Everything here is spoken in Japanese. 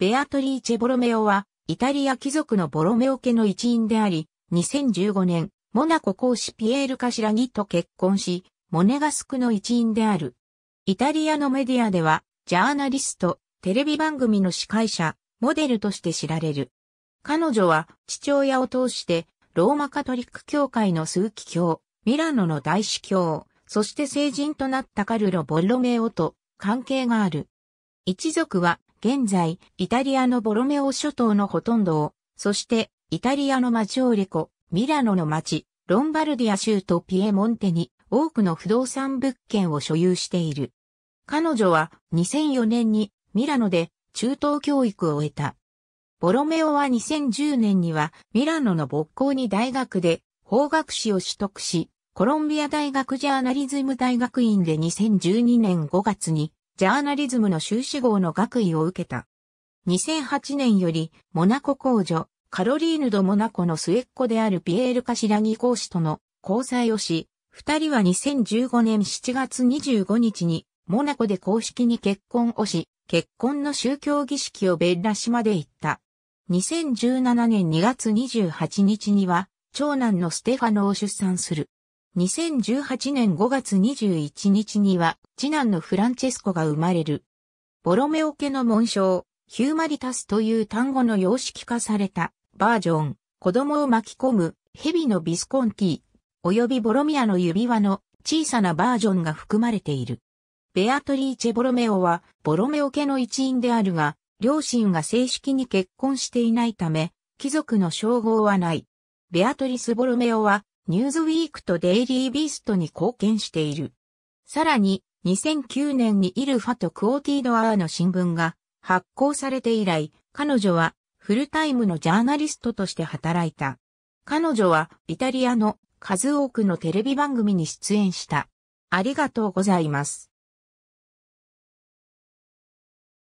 ベアトリーチェ・ボロメオは、イタリア貴族のボロメオ家の一員であり、2015年、モナコ公使ピエール・カシラギと結婚し、モネガスクの一員である。イタリアのメディアでは、ジャーナリスト、テレビ番組の司会者、モデルとして知られる。彼女は、父親を通して、ローマカトリック教会の枢機教、ミラノの大司教、そして成人となったカルロ・ボロメオと関係がある。一族は現在、イタリアのボロメオ諸島のほとんどを、そして、イタリアのマジオリコ、ミラノの町、ロンバルディア州とピエモンテに多くの不動産物件を所有している。彼女は2004年にミラノで中等教育を得た。ボロメオは2010年にはミラノの勃興に大学で法学士を取得し、コロンビア大学ジャーナリズム大学院で2012年5月にジャーナリズムの修士号の学位を受けた。2008年より、モナコ公女、カロリーヌ・ド・モナコの末っ子であるピエール・カシラギ公子との交際をし、二人は2015年7月25日に、モナコで公式に結婚をし、結婚の宗教儀式をベッラ島で行った。2017年2月28日には、長男のステファノを出産する。2018年5月21日には、次男のフランチェスコが生まれる。ボロメオ家の紋章、ヒューマリタスという単語の様式化されたバージョン、子供を巻き込む、蛇のビスコンティ、及びボロミアの指輪の小さなバージョンが含まれている。ベアトリーチェ・ボロメオは、ボロメオ家の一員であるが、両親が正式に結婚していないため、貴族の称号はない。ベアトリス・ボロメオは、ニューズウィークとデイリービーストに貢献している。さらに、2009年にイルファとクオーティードアーの新聞が発行されて以来、彼女はフルタイムのジャーナリストとして働いた。彼女はイタリアの数多くのテレビ番組に出演した。ありがとうございます。